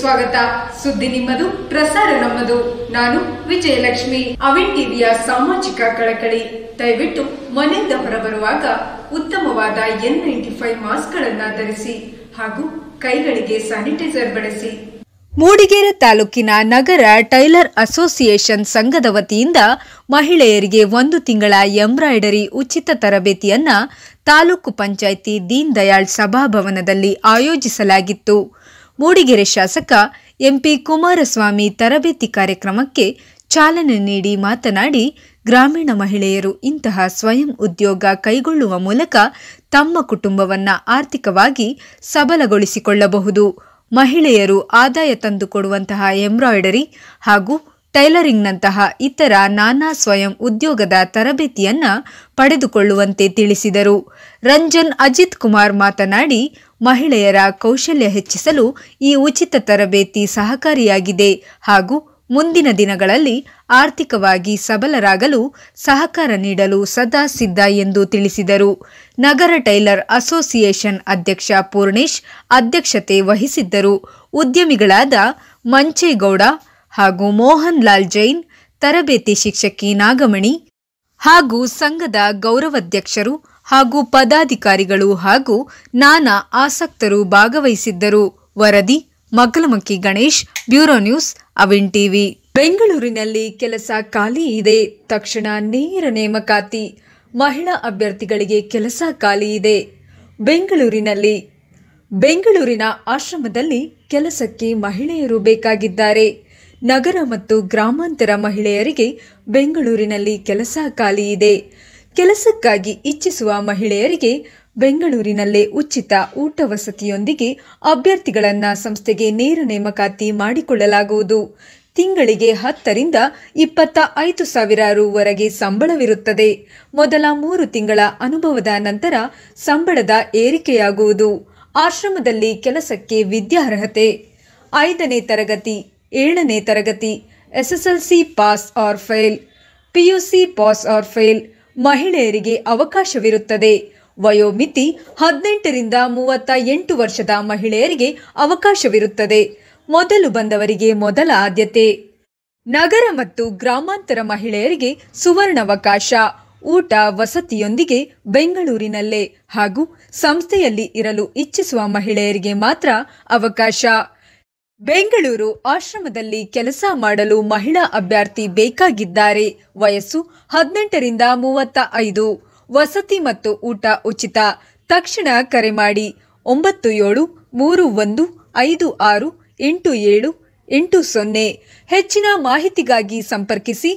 ಸ್ವಾಗತ ಸುದ್ದಿ ನಿಮ್ಮದು ಪ್ರಸಾರ ನಮ್ಮದು ನಾನು ವಿಜಯಲಕ್ಷ್ಮಿ ಅವಿನ್ ಟಿವಿಯ ಸಾಮಾಜಿಕ ಕಳಕಳಿ ದಯವಿಟ್ಟು ಮನೆಯಿಂದ ಹೊರಬರುವಾಗ ಉತ್ತಮವಾದ ಎನ್ ನೈಂಟಿ ಫೈವ್ ಮಾಸ್ಕ್ಗಳನ್ನು ಧರಿಸಿ ಹಾಗೂ ಕೈಗಳಿಗೆ ಸ್ಯಾನಿಟೈಸರ್ ಬಳಸಿ ಮೂಡಿಗೆರೆ ತಾಲೂಕಿನ ನಗರ ಟೈಲರ್ ಅಸೋಸಿಯೇಷನ್ ಸಂಘದ ವತಿಯಿಂದ ಮಹಿಳೆಯರಿಗೆ ಒಂದು ತಿಂಗಳ ಎಂಬ್ರಾಯ್ಡರಿ ಉಚಿತ ತರಬೇತಿಯನ್ನ ತಾಲೂಕು ಪಂಚಾಯಿತಿ ದೀನ್ ದಯಾಳ್ ಸಭಾಭವನದಲ್ಲಿ ಆಯೋಜಿಸಲಾಗಿತ್ತು ಮೂಡಿಗೆರೆ ಶಾಸಕ ಎಂಪಿ ಕುಮಾರಸ್ವಾಮಿ ತರಬೇತಿ ಕಾರ್ಯಕ್ರಮಕ್ಕೆ ಚಾಲನೆ ನೀಡಿ ಮಾತನಾಡಿ ಗ್ರಾಮೀಣ ಮಹಿಳೆಯರು ಇಂತಹ ಸ್ವಯಂ ಉದ್ಯೋಗ ಕೈಗೊಳ್ಳುವ ಮೂಲಕ ತಮ್ಮ ಕುಟುಂಬವನ್ನು ಆರ್ಥಿಕವಾಗಿ ಸಬಲಗೊಳಿಸಿಕೊಳ್ಳಬಹುದು ಮಹಿಳೆಯರು ಆದಾಯ ತಂದುಕೊಡುವಂತಹ ಎಂಬ್ರಾಯ್ಡರಿ ಹಾಗೂ ಟೈಲರಿಂಗ್ನಂತಹ ಇತರ ನಾನಾ ಸ್ವಯಂ ಉದ್ಯೋಗದ ತರಬೇತಿಯನ್ನ ಪಡೆದುಕೊಳ್ಳುವಂತೆ ತಿಳಿಸಿದರು ರಂಜನ್ ಅಜಿತ್ ಕುಮಾರ್ ಮಾತನಾಡಿ ಮಹಿಳೆಯರ ಕೌಶಲ್ಯ ಹೆಚ್ಚಿಸಲು ಈ ಉಚಿತ ತರಬೇತಿ ಸಹಕಾರಿಯಾಗಿದೆ ಹಾಗೂ ಮುಂದಿನ ದಿನಗಳಲ್ಲಿ ಆರ್ಥಿಕವಾಗಿ ಸಬಲರಾಗಲು ಸಹಕಾರ ನೀಡಲು ಸದಾ ಸಿದ್ಧ ಎಂದು ತಿಳಿಸಿದರು ನಗರ ಟೈಲರ್ ಅಸೋಸಿಯೇಷನ್ ಅಧ್ಯಕ್ಷ ಪೂರ್ಣೇಶ್ ಅಧ್ಯಕ್ಷತೆ ವಹಿಸಿದ್ದರು ಉದ್ಯಮಿಗಳಾದ ಮಂಚೇಗೌಡ ಹಾಗೂ ಮೋಹನ್ ಲಾಲ್ ಜೈನ್ ತರಬೇತಿ ಶಿಕ್ಷಕಿ ನಾಗಮಣಿ ಹಾಗೂ ಸಂಘದ ಗೌರವಾಧ್ಯಕ್ಷರು ಹಾಗೂ ಪದಾಧಿಕಾರಿಗಳು ಹಾಗೂ ನಾನಾ ಆಸಕ್ತರು ಭಾಗವಹಿಸಿದ್ದರು ವರದಿ Maggalamakki Ganesh bureau news Avin TV ಬೆಂಗಳೂರಿನಲ್ಲಿ ಕೆಲಸ ಖಾಲಿ ಇದೆ ತಕ್ಷಣ ನೇರ ನೇಮಕಾತಿ ಮಹಿಳಾ ಅಭ್ಯರ್ಥಿಗಳಿಗೆ ಕೆಲಸ ಖಾಲಿ ಇದೆ ಬೆಂಗಳೂರಿನಲ್ಲಿ ಬೆಂಗಳೂರಿನ ಆಶ್ರಮದಲ್ಲಿ ಕೆಲಸಕ್ಕೆ ಮಹಿಳೆಯರು ಬೇಕಾಗಿದ್ದಾರೆ ನಗರ ಮತ್ತು ಗ್ರಾಮಾಂತರ ಮಹಿಳೆಯರಿಗೆ ಬೆಂಗಳೂರಿನಲ್ಲಿ ಕೆಲಸ ಖಾಲಿ ಇದೆ ಕೆಲಸಕ್ಕಾಗಿ ಇಚ್ಛಿಸುವ ಮಹಿಳೆಯರಿಗೆ ಬೆಂಗಳೂರಿನಲ್ಲೇ ಉಚಿತ ಊಟ ವಸತಿಯೊಂದಿಗೆ ಅಭ್ಯರ್ಥಿಗಳನ್ನು ಸಂಸ್ಥೆಗೆ ನೇರ ನೇಮಕಾತಿ ಮಾಡಿಕೊಳ್ಳಲಾಗುವುದು ತಿಂಗಳಿಗೆ ಹತ್ತರಿಂದ ಇಪ್ಪತ್ತ ಐದು ಸಾವಿರ ರುವರೆಗೆ ಸಂಬಳವಿರುತ್ತದೆ ಮೊದಲ ಮೂರು ತಿಂಗಳ ಅನುಭವದ ನಂತರ ಸಂಬಳದ ಏರಿಕೆಯಾಗುವುದು ಆಶ್ರಮದಲ್ಲಿ ಕೆಲಸಕ್ಕೆ ವಿದ್ಯಾರ್ಹತೆ ಐದನೇ ತರಗತಿ ಏಳನೇ ತರಗತಿ SSLC pass or fail PUC pass or fail ಮಹಿಳೆಯರಿಗೆ ಅವಕಾಶವಿರುತ್ತದೆ ವಯೋಮಿತಿ ಹದಿನೆಂಟರಿಂದ ಮೂವತ್ತ ಎಂಟು ವರ್ಷದ ಮಹಿಳೆಯರಿಗೆ ಅವಕಾಶವಿರುತ್ತದೆ ಮೊದಲು ಬಂದವರಿಗೆ ಮೊದಲ ಆದ್ಯತೆ ನಗರ ಮತ್ತು ಗ್ರಾಮಾಂತರ ಮಹಿಳೆಯರಿಗೆ ಸುವರ್ಣಾವಕಾಶ ಊಟ ವಸತಿಯೊಂದಿಗೆ ಬೆಂಗಳೂರಿನಲ್ಲೇ ಹಾಗೂ ಸಂಸ್ಥೆಯಲ್ಲಿ ಇರಲು ಇಚ್ಛಿಸುವ ಮಹಿಳೆಯರಿಗೆ ಮಾತ್ರ ಅವಕಾಶ ಬೆಂಗಳೂರು ಆಶ್ರಮದಲ್ಲಿ ಕೆಲಸ ಮಾಡಲು ಮಹಿಳಾ ಅಭ್ಯರ್ಥಿ ಬೇಕಾಗಿದ್ದಾರೆ ವಯಸ್ಸು ಹದಿನೆಂಟರಿಂದ ಮೂವತ್ತ ಐದು ವಸತಿ ಮತ್ತು ಊಟ ಉಚಿತ ತಕ್ಷಣ ಕರೆ ಮಾಡಿ ಒಂಬತ್ತು ಏಳು ಮೂರು ಒಂದು ಐದು ಆರು ಎಂಟು ಏಳು ಎಂಟು ಸೊನ್ನೆ ಹೆಚ್ಚಿನ ಮಾಹಿತಿಗಾಗಿ ಸಂಪರ್ಕಿಸಿ